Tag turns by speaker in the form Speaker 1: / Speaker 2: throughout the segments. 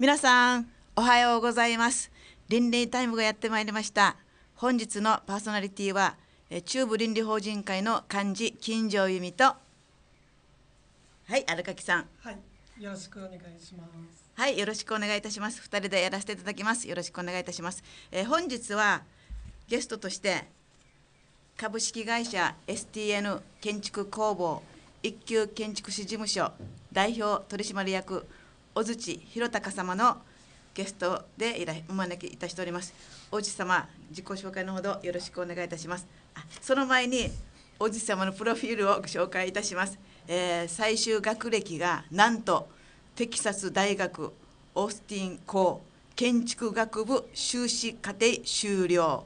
Speaker 1: 皆さんおはようございます倫理タイムがやってまいりました本日のパーソナリティは中部倫理法人会の幹事金城由美とはい荒垣さん
Speaker 2: はいよろしくお願いします
Speaker 1: はいよろしくお願いいたします二人でやらせていただきますよろしくお願いいたしますえー、本日はゲストとして株式会社 STN 建築工房一級建築士事務所代表取締役小槌弘隆様のゲストでいらお招きいたしております。王子様、自己紹介のほどよろしくお願いいたします。あその前に王子様のプロフィールをご紹介いたします。えー、最終学歴がなんとテキサス大学オースティン校建築学部修士課程修了。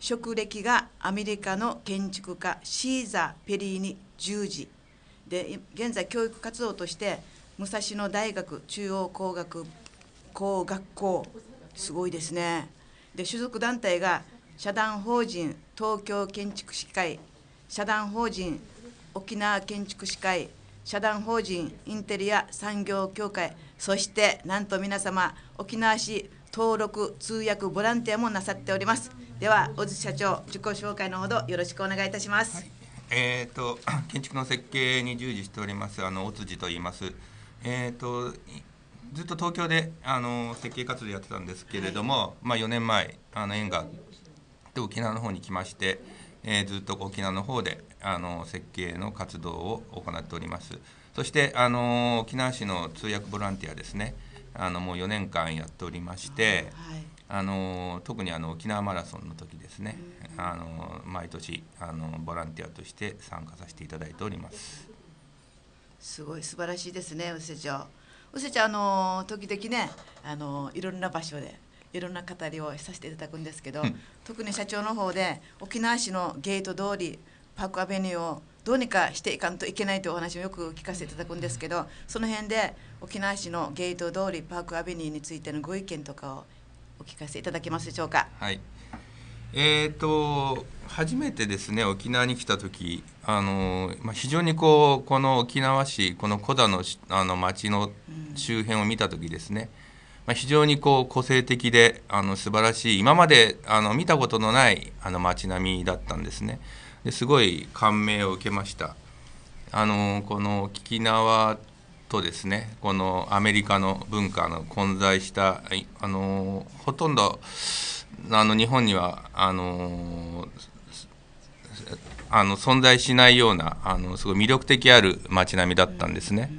Speaker 1: 職歴がアメリカの建築家シーザー・ペリーに従事で現在教育活動として武蔵野大学中央工学工学校すごいですねで所属団体が社団法人東京建築士会社団法人沖縄建築士会社団法人インテリア産業協会そしてなんと皆様沖縄市登録通訳ボランティアもなさっておりますでは小津社長自己紹介のほどよろしくお願いいたします、はい、
Speaker 3: えーと、建築の設計に従事しておりますあの小辻と言いますえーと、ずっと東京であの設計活動やってたんですけれども、はい、まあ、4年前あの縁がて沖縄の方に来まして、えー、ずっと沖縄の方であの設計の活動を行っておりますそしてあの沖縄市の通訳ボランティアですねあのもう4年間やっておりまして、はい、あの特にあの沖縄マラソンの時ですね、あの毎年あのボランティアとして参加させていただいております。
Speaker 1: すごい素晴らしいですね、うせちゃん。うせちゃん、あの時々ね、あのいろんな場所で。いろんな語りをさせていただくんですけど、うん、特に社長の方で沖縄市のゲート通りパークアベニューをどうにかしていかんといけないというお話をよく聞かせていただくんですけどその辺で沖縄市のゲート通りパークアベニューについてのご意見とかをお聞かせいただけますでしょうか。
Speaker 3: はいえーと、初めてですね沖縄に来た時あの、まあ、非常にこうこの沖縄市この小田のあの町の周辺を見た時ですね、まあ、非常にこう個性的であの素晴らしい今まであの見たことのないあの町並みだったんですねですごい感銘を受けましたあのこの沖縄とですねこのアメリカの文化の混在したあのほとんどあの日本にはあのあの存在しないようなあのすごい魅力的ある街並みだったんですね。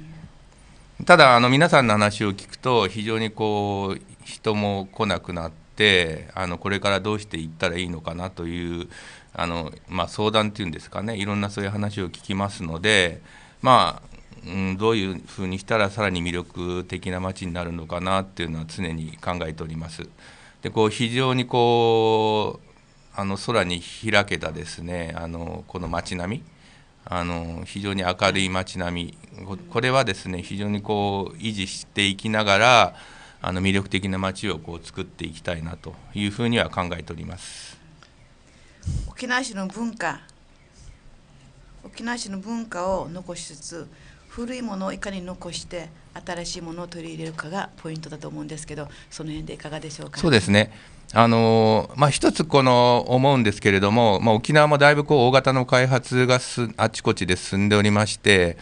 Speaker 3: ただあの皆さんの話を聞くと非常にこう人も来なくなってあのこれからどうしていったらいいのかなというあの、まあ、相談っていうんですかねいろんなそういう話を聞きますのでまあん、どういうふうにしたらさらに魅力的な街になるのかなっていうのは常に考えております。でこう非常にこうあの空に開けたですねあのこの街並みあの非常に明るい街並みこれはですね非常にこう維持していきながらあの魅力的な街をこう作っていきたいなというふうには考えております
Speaker 1: 沖縄市の文化沖縄市の文化を残しつつ古いものをいかに残して新しいものを取り入れるかがポイントだと思うんですけどその辺でいかがでしょうかそうです
Speaker 3: ねあのまあ、一つこの思うんですけれども、まあ、沖縄もだいぶこう大型の開発がすあちこちで進んでおりまして、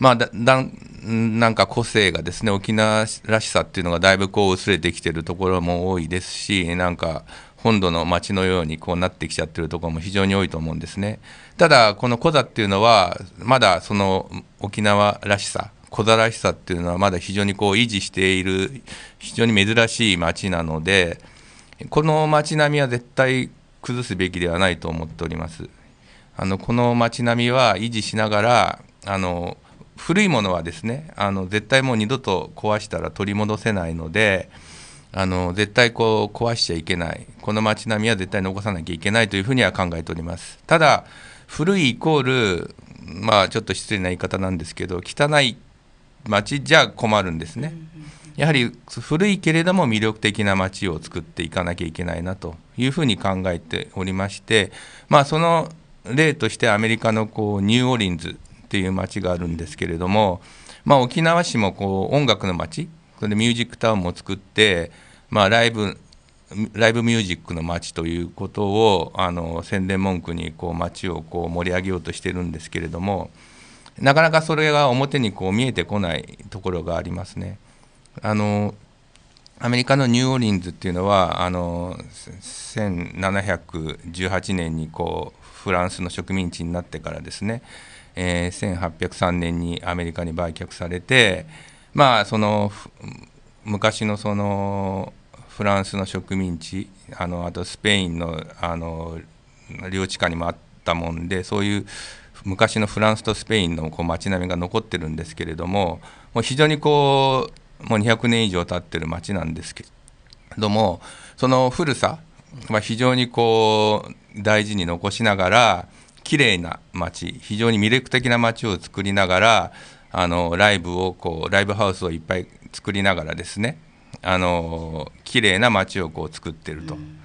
Speaker 3: まあ、だなんか個性がですね沖縄らしさっていうのがだいぶこう薄れてきてるところも多いですしなんか本土の町のようにこうなってきちゃってるところも非常に多いと思うんですね。ただこのコザっていうのはまだその沖縄らしさ小ざらしさっていうのはまだ非常にこう維持している非常に珍しい町なのでこの町並みは絶対崩すべきではないと思っております。あのこの町並みは維持しながらあの古いものはですねあの絶対もう二度と壊したら取り戻せないので。あの絶対こう壊しちゃいけないこの街並みは絶対残さなきゃいけないというふうには考えておりますただ古いイコールまあちょっと失礼な言い方なんですけど汚い街じゃ困るんですねやはり古いけれども魅力的な街を作っていかなきゃいけないなというふうに考えておりましてまあその例としてアメリカのこうニューオーリンズという街があるんですけれどもまあ沖縄市もこう音楽の街それでミュージックタウンも作ってまあ、ライブライブミュージックの街ということをあの宣伝文句にこう街をこう盛り上げようとしてるんですけれどもなかなかそれが表にこう見えてこないところがありますね。あのアメリカのニューオーリンズっていうのはあの1718年にこうフランスの植民地になってからですね、えー、1803年にアメリカに売却されてまあその昔のそのフランスの植民地あのあとスペインのあの領地下にもあったもんでそういう昔のフランスとスペインのこう街並みが残ってるんですけれどももう非常にこうもう200年以上経ってる街なんですけどもその古さは非常にこう大事に残しながら綺麗な街非常に魅力的な街を作りながらあのライブをこうライブハウスをいっぱい作りながらですねあの綺麗な街をこう作ってると、うん、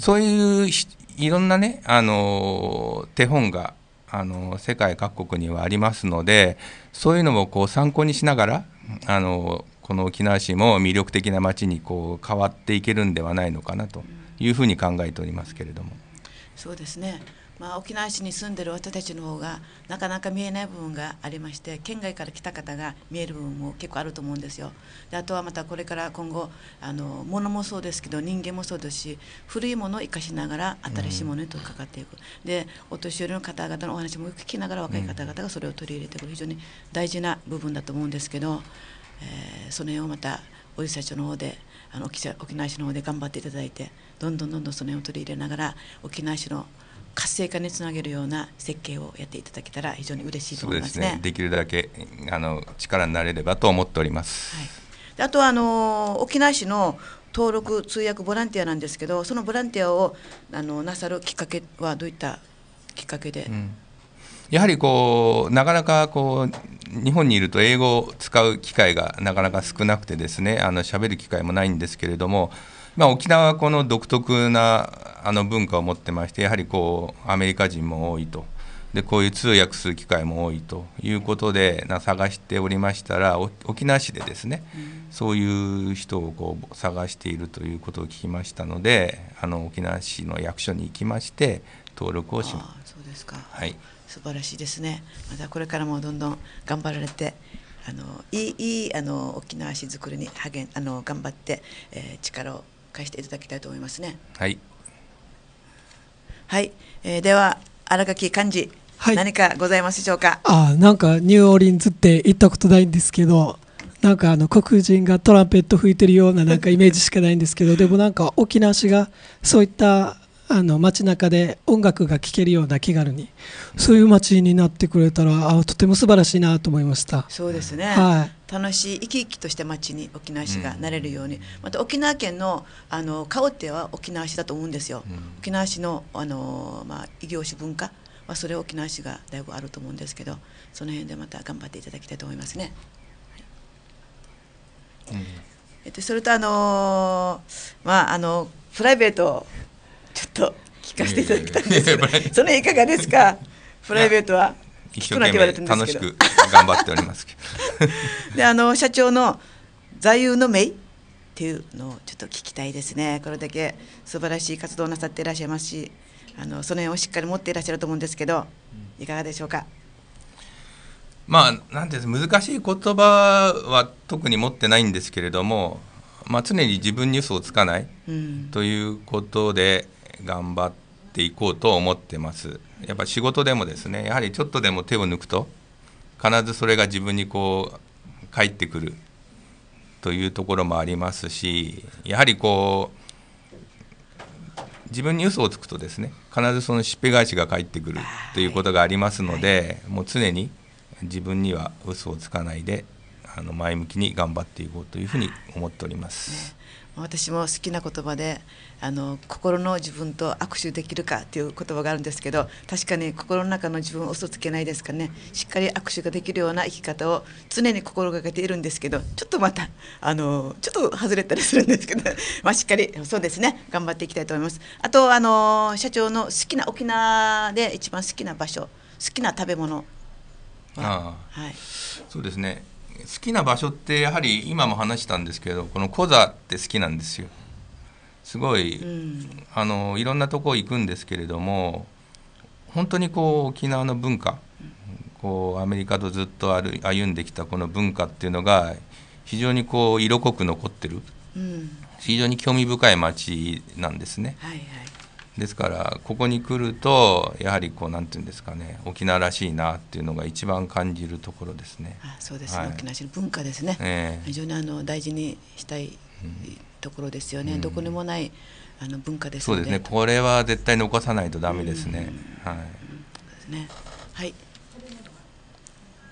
Speaker 3: そういういろんなねあの手本があの世界各国にはありますのでそういうのもこう参考にしながらあのこの沖縄市も魅力的な街にこう変わっていけるんではないのかなというふうに考えておりますけれども。
Speaker 1: そうですねまあ、沖縄市に住んでる私たちの方がなかなか見えない部分がありまして県外から来た方が見える部分も結構あると思うんですよ。であとはまたこれから今後あの物もそうですけど人間もそうですし古いものを生かしながら新しいものに取りかかっていく、うん、でお年寄りの方々のお話も聞きながら若い方々がそれを取り入れてくる非常に大事な部分だと思うんですけど、えー、その辺をまたおじさちの方であの沖縄市の方で頑張っていただいてどんどんどんどんその辺を取り入れながら沖縄市の活性化につなげるような設計をやっていただけたら非常に嬉しいと思いますね。ですね
Speaker 3: できるだけあの力になれればと思っております。はい、
Speaker 1: あとあの沖縄市の登録通訳ボランティアなんですけど、そのボランティアをあのなさるきっかけはどういったきっかけで、う
Speaker 3: ん、やはりこうなかなかこう日本にいると英語を使う機会がなかなか少なくてですね、あの喋る機会もないんですけれども。うんまあ、沖縄はこの独特なあの文化を持ってましてやはりこうアメリカ人も多いとでこういう通訳する機会も多いということでな探しておりましたら沖縄市でですね、うん、そういう人をこう探しているということを聞きましたのであの沖縄市の役所に行きまして登録をしま
Speaker 1: そうですか、はい、素晴らしいですねまたこれからもどんどん頑張られてあのいいいいあの沖縄市づくりに励あの頑張って、えー、力を返していただきたいと思いますね。はい。はい、えー、では新垣幹事、はい、何かございますでしょうか。あ、
Speaker 2: なんかニューオーリンズって行ったことないんですけど。なんかあの黒人がトランペット吹いてるようななんかイメージしかないんですけどでもなんか沖縄市がそういったあの街中で音楽が聴けるような気軽にそういう街になってくれたらあとても素晴らしいなと思いましたそうですね、はい、
Speaker 1: 楽しい生き生きとした町に沖縄市がなれるように、うん、また沖縄県のあの顔っては沖縄市だと思うんですよ、うん、沖縄市のあの、まあ、異業種文化はそれ沖縄市がだいぶあると思うんですけどその辺でまた頑張っていただきたいと思いますね。うん、えっと、それとあのまああのプライベートをちょっと聞かせていただきたいんですけどその辺いかがですかプライベートは
Speaker 3: 聞くなって言われてるんですけど。頑張っておりますけ
Speaker 1: ど であの社長の座右の銘っていうのをちょっと聞きたいですねこれだけ素晴らしい活動をなさっていらっしゃいますしあのその辺をしっかり持っていらっしゃると思うんですけどいかがでしょうか
Speaker 3: まあ何て言うん難しい言葉は特に持ってないんですけれども、まあ、常に自分に嘘をつかない、ということで頑張っていこうと思ってます。やっぱ仕事でもですねやはりちょっとでも手を抜くと必ずそれが自分にこう返ってくるというところもありますしやはりこう自分に嘘をつくとですね必ずそのしっぺ返しが返ってくるということがありますので、もう常に自分には嘘をつかないであの前向きに頑張っていこうというふうに思っております。
Speaker 1: 私も好きな言葉であの心の自分と握手できるかという言葉があるんですけど確かに心の中の自分を嘘つけないですかねしっかり握手ができるような生き方を常に心がけているんですけどちょっとまたあのちょっと外れたりするんですけどまあしっかりそうですね頑張っていきたいと思います。あとあの社長の好きな沖縄で一番好きな場所好きな食べ物
Speaker 3: は、はい、そうですね好きな場所ってやはり今も話したんですけどこのコ座って好きなんですよすごい、うん、あのいろんなとこ行くんですけれども本当にこう沖縄の文化こうアメリカとずっと歩んできたこの文化っていうのが非常にこう色濃く残ってる、うん、非常に興味深い街なんですね。はいはいですからここに来るとやはりこうなんていうんですかね沖縄らしいなっていうのが一番感じるところですね。あそうですね、はい、沖
Speaker 1: 縄市の文化ですね、えー、非常にあの大事にしたいところですよね、うん、どこにもないあの文化ですそうですね
Speaker 3: これは絶対残さないとだめですね。
Speaker 4: は
Speaker 1: い、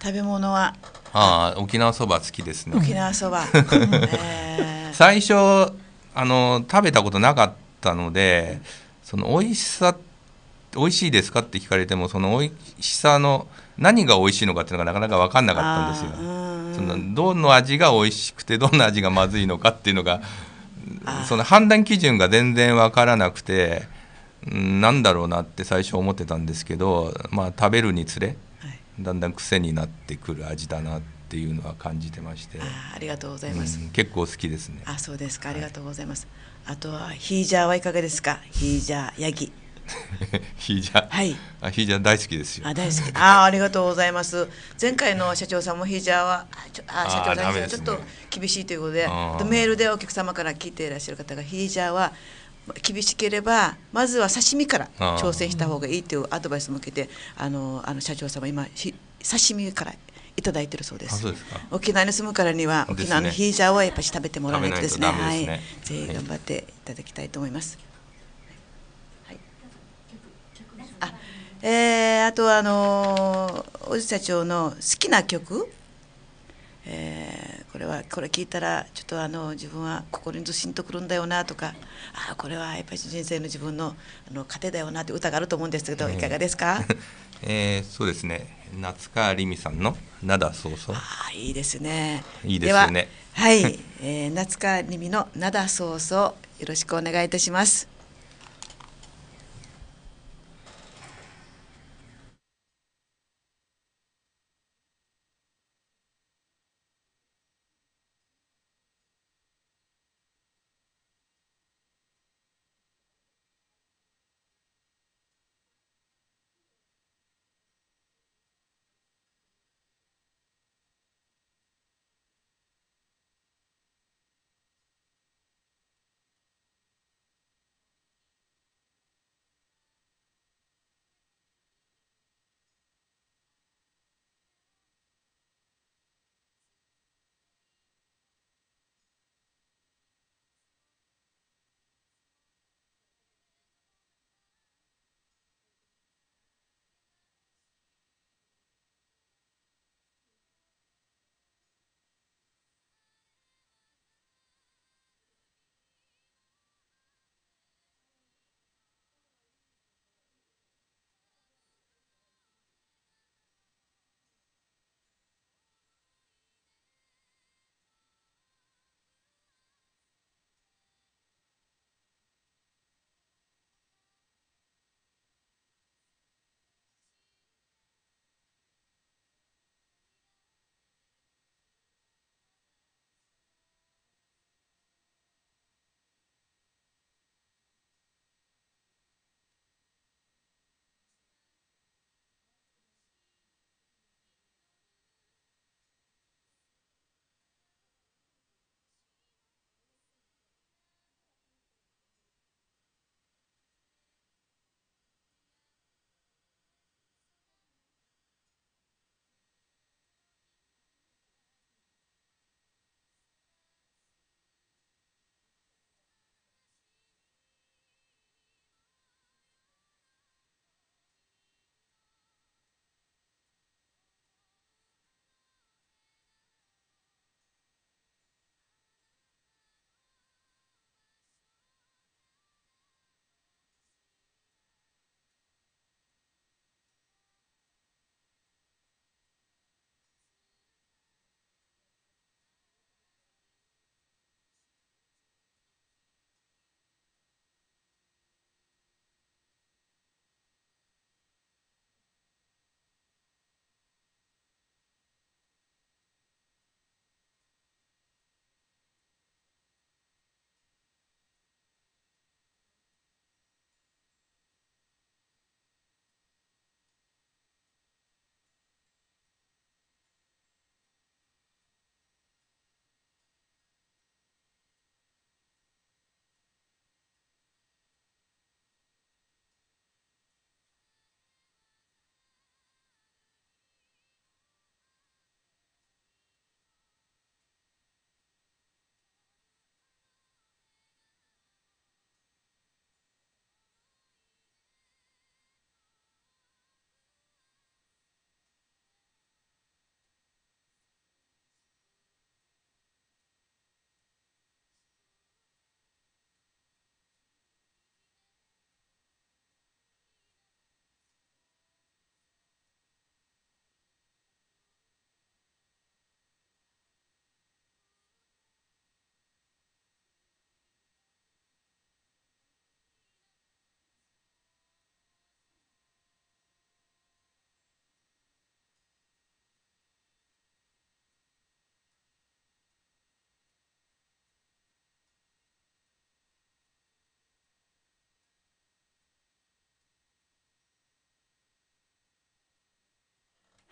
Speaker 1: 食べ物は
Speaker 3: ああ沖縄そば好きですね沖縄そば、えー、最初あの食べたことなかったので、その美味しさ美味しいですかって聞かれてもその美味しさの何が美味しいのかっていうのがなかなか分かんなかったんですよ。そのどの味が美味しくてどんな味がまずいのかっていうのがその判断基準が全然分からなくてなんだろうなって最初思ってたんですけど、まあ、食べるにつれ、はい、だんだん癖になってくる味だなっていうのは感じてましてありがとうございます、うん、結構好きですね
Speaker 1: あそうですかありがとうございます、はいあとはヒージャーはいかがですかヒージャーヤギ
Speaker 3: ヒージャーはいあヒージャー大好きですよあ大
Speaker 1: 好き あありがとうございます前回の社長さんもヒージャーはちょあ社長さん、ちょっと厳しいということでメールでお客様から聞いていらっしゃる方がヒージャーは厳しければまずは刺身から挑戦した方がいいというアドバイスも受けてあのあの社長様今刺身からいただいてるそうです。沖縄に住むからには、沖縄のヒージャーをやっぱり食べてもらわないとですね。すねはい、ぜひ頑張っていただきたいと思います。はい。あ、えー、あとはあのー、おじ社長の好きな曲。えー、これはこれ聞いたらちょっとあの自分は心にずしんとくるんだよなとかああこれはやっぱり人生の自分のあの糧だよなって歌があると思うんですけど、いかがですか、
Speaker 3: えー、そうですね夏川りみさんの「なだそうそう」あ
Speaker 1: いいですね
Speaker 3: いいですよね
Speaker 1: はい、えー、夏川りみの「なだそうそう」よろしくお願いいたします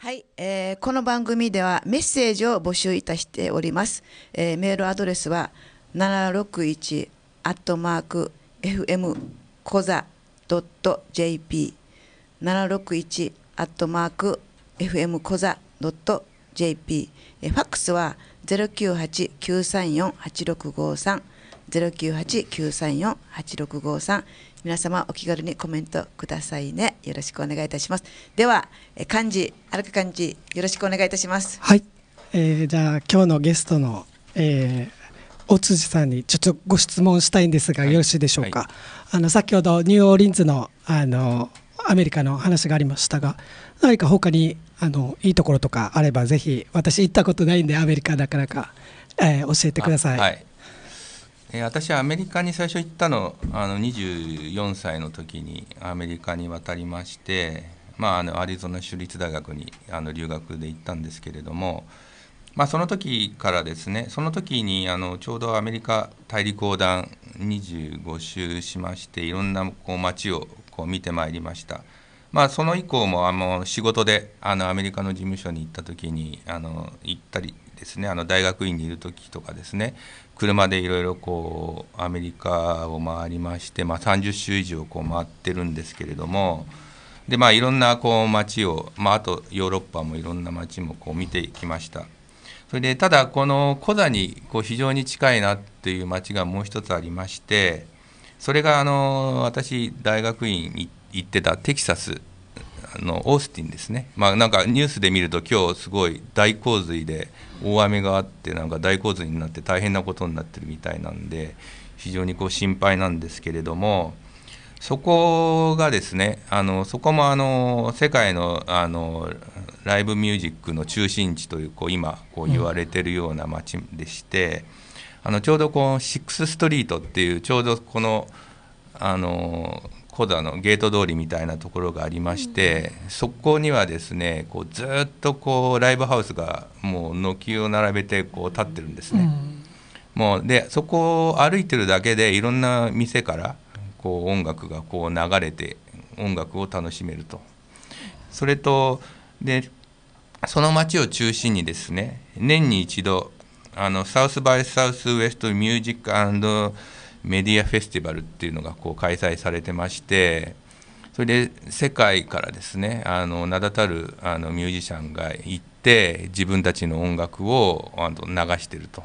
Speaker 1: はい、えー、この番組ではメッセージを募集いたしております。えー、メールアドレスは761アットマーク fm コザドット jp 761アットマーク fm コザドット jp ファックスは098-934-8653 098-934-8653皆様お気軽にコメントくださいねよろしくお願いいたしますでは漢字歩く漢字よろしくお願いいたしますはい、
Speaker 2: えー、じゃあ今日のゲストの、えー、お辻さんにちょっとご質問したいんですが、はい、よろしいでしょうか、はい、あの先ほどニューオーリンズのあのアメリカの話がありましたが何か他にあのいいところとかあればぜひ私行ったことないんでアメリカなかなか、えー、教えてください。はい、
Speaker 3: えー、私はアメリカに最初行ったのあの24歳の時にアメリカに渡りまして、まあ、あのアリゾナ州立大学にあの留学で行ったんですけれども、まあ、その時からですねその時にあのちょうどアメリカ大陸横断25周しましていろんなこう街をこう見てまいりました。まあ、その以降もあの仕事であのアメリカの事務所に行った時にあの行ったりですねあの大学院にいる時とかですね車でいろいろこうアメリカを回りまして、まあ、30周以上こう回ってるんですけれどもで、まあ、いろんなこう街を、まあ、あとヨーロッパもいろんな街もこう見てきましたそれでただこのコザにこう非常に近いなっていう街がもう一つありましてそれがあの私大学院行ってたテキサスあのオースティンですね、まあ、なんかニュースで見ると今日すごい大洪水で大雨があってなんか大洪水になって大変なことになってるみたいなんで非常にこう心配なんですけれどもそこがですねあのそこもあの世界のあのライブミュージックの中心地というこう今こう言われてるような街でして、うん、あのちょうどこクスストリートっていうちょうどこのあの高座のゲート通りみたいなところがありまして、うん、そこにはですねこうずっとこうライブハウスがもう軒を並べてこう立ってるんですね。うん、もうでそこを歩いてるだけでいろんな店からこう音楽がこう流れて音楽を楽しめると。それとでその街を中心にですね年に一度あのサウスバイサウスウエストミュージックアンドメディアフェスティバルっていうのがこう開催されてましてそれで世界からですねあの名だたるあのミュージシャンが行って自分たちの音楽をあの流してると。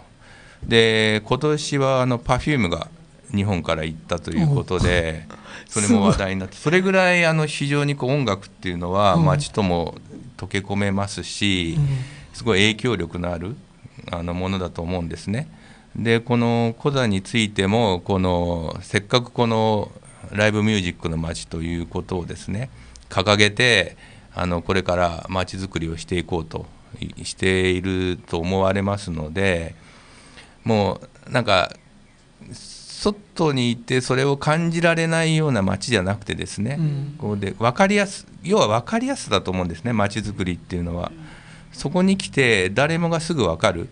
Speaker 3: で今年はあの Perfume が日本から行ったということでそれも話題になってそれぐらいあの非常にこう音楽っていうのは街とも溶け込めますしすごい影響力のあるあのものだと思うんですね。でこのコザについてもこのせっかくこのライブミュージックの街ということをですね掲げてあのこれから街づくりをしていこうとしていると思われますのでもうなんか外に行ってそれを感じられないような街じゃなくてですね、うん、こうで分かりやす要は分かりやすさだと思うんですね街づくりっていうのは。そこに来て誰もがすぐ分かる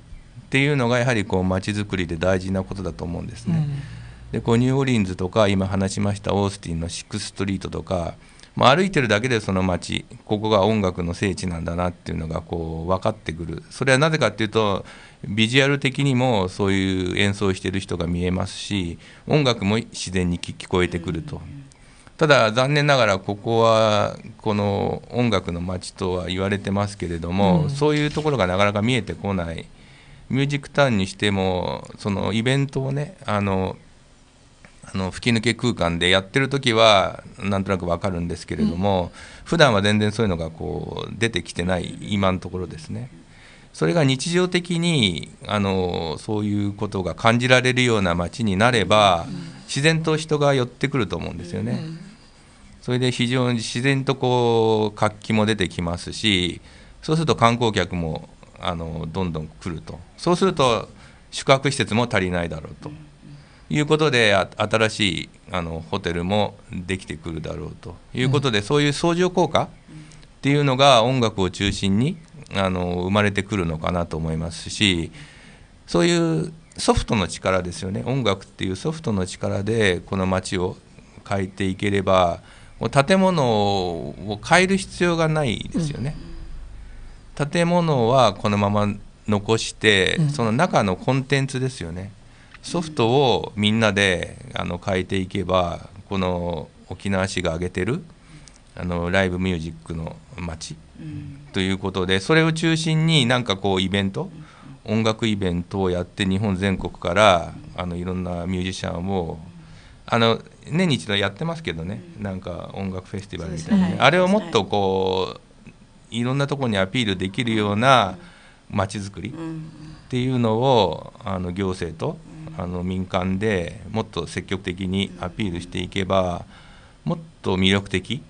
Speaker 3: っていうのがやはりこう街づくりで大事なことだと思うんですね。うん、でこうニューオリンズとか今話しましたオースティンのシックスストリートとか、まあ、歩いてるだけでその街ここが音楽の聖地なんだなっていうのがこう分かってくるそれはなぜかっていうとビジュアル的にもそういう演奏してる人が見えますし音楽も自然に聞こえてくると。うんただ残念ながらここはこの音楽の街とは言われてますけれども、うん、そういうところがなかなか見えてこないミュージックターンにしてもそのイベントをねあのあの吹き抜け空間でやってる時はなんとなくわかるんですけれども、うん、普段は全然そういうのがこう出てきてない今のところですね。それが日常的にあのそういうことが感じられるような街になれば、自然と人が寄ってくると思うんですよね。それで非常に自然とこう活気も出てきますしそうすると観光客もあのどんどん来るとそうすると宿泊施設も足りないだろうということで新しいあのホテルもできてくるだろうということで、うん、そういう相乗効果っていうのが音楽を中心にあの生まれてくるのかなと思いますしそういうソフトの力ですよね音楽っていうソフトの力でこの街を変えていければ建物を変える必要がないですよね。うん建物はこのまま残して、その中のコンテンツですよねソフトをみんなであの変えていけばこの沖縄市が挙げてるあのライブミュージックの街、うん、ということでそれを中心になんかこうイベント音楽イベントをやって日本全国からあのいろんなミュージシャンをあの年に一度やってますけどねなんか音楽フェスティバルみたいな、ね、あれをもっとこういろんなところにアピールできるようなまちづくりっていうのをあの行政とあの民間でもっと積極的にアピールしていけばもっと魅力的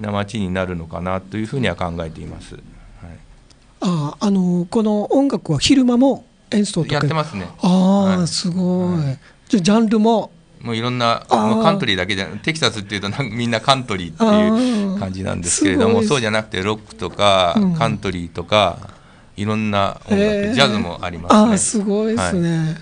Speaker 3: な街になるのかなというふうには考えています。はい、
Speaker 4: あ
Speaker 2: あのこの音楽は昼間も演奏とかやってますね。ああ、はい、すごい。じゃジャンルも
Speaker 3: もういろんなもうカントリーだけじゃテキサスっていうとなんみんなカントリーっていう感じなんですけれどもそうじゃなくてロックとか、うん、カントリーとかいろんな音楽、えー、ジャズもありますね。あすごいですね、
Speaker 2: はい、や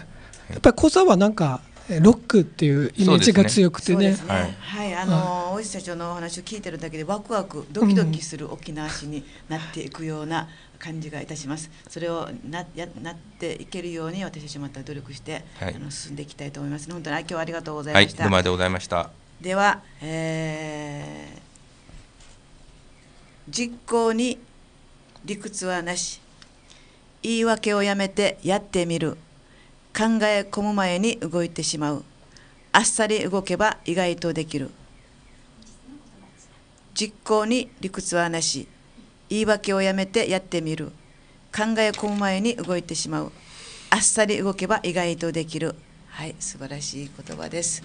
Speaker 2: っぱり小沢はなんかロックっていうイメージが強くてね。ねはい、
Speaker 1: はい、あの大石社長のお話を聞いてるだけでワクワクドキドキする沖縄市になっていくような。うん感じがいたしますそれをななっていけるように私たちまた努力して、はい、あの進んでいきたいと思います本当に今日はありがとうございました、はい、どうもありがとうございましたでは、えー、実行に理屈はなし言い訳をやめてやってみる考え込む前に動いてしまうあっさり動けば意外とできる実行に理屈はなし言い訳をやめてやってみる考え込む前に動いてしまうあっさり動けば意外とできるはい素晴らしい言葉です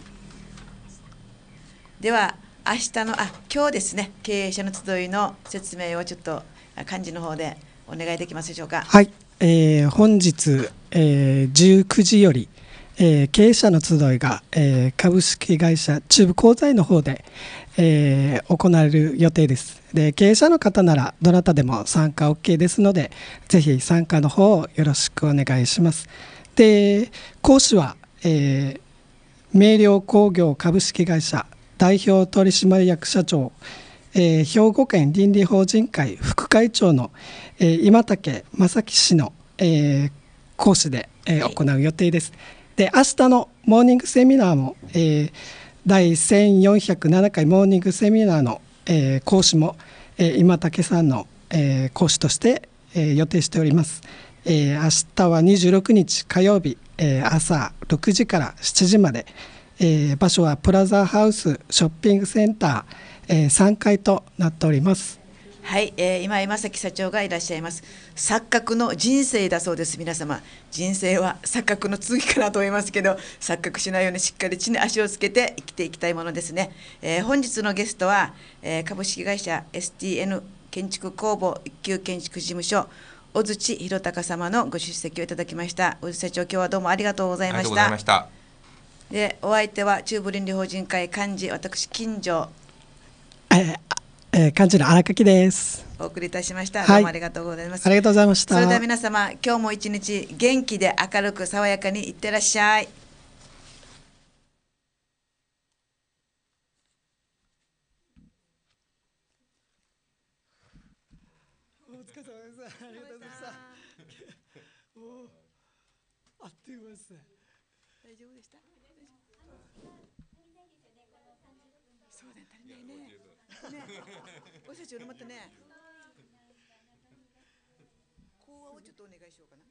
Speaker 1: では明日のあ今日ですね経営者の集いの説明をちょっと漢字の方でお願いできますでしょうか
Speaker 2: はい、えー、本日、えー、19時よりえー、経営者の集いが、えー、株式会社中部鋼材の方で、えー、行われる予定ですで経営者の方ならどなたでも参加 OK ですのでぜひ参加の方をよろしくお願いしますで講師は、えー、明瞭工業株式会社代表取締役社長、えー、兵庫県倫理法人会副会長の、えー、今竹正樹氏の、えー、講師で、えー、行う予定です。で明日のモーニングセミナーも、えー第1407回モーニングセミナーの、えー、講師も、えー、今竹さんの、えー、講師として、えー、予定しております。えー、明日は26日火曜日、えー、朝6時から7時まで、えー、場所はプラザハウスショッピングセンター、えー、3階となっております。
Speaker 1: はい、えー、今井正樹社長がいらっしゃいます。錯覚の人生だそうです。皆様、人生は錯覚の続きかなと思いますけど、錯覚しないようにしっかり地に足をつけて生きていきたいものですね。えー、本日のゲストは、えー、株式会社 STN 建築工房一級建築事務所小槌弘隆様のご出席をいただきました。小槌社長、今日はどうもありがとうございました。したで、お相手は中部倫理法人会幹事、私金城。
Speaker 2: えー、幹事の荒垣です。
Speaker 1: お送りいたしました。どうもありがとうございます。はい、ありがとうございました。それでは皆様、今日も一日元気で明るく爽やかにいってらっしゃい。ますよねまたね講話をちょっとお願いしようかな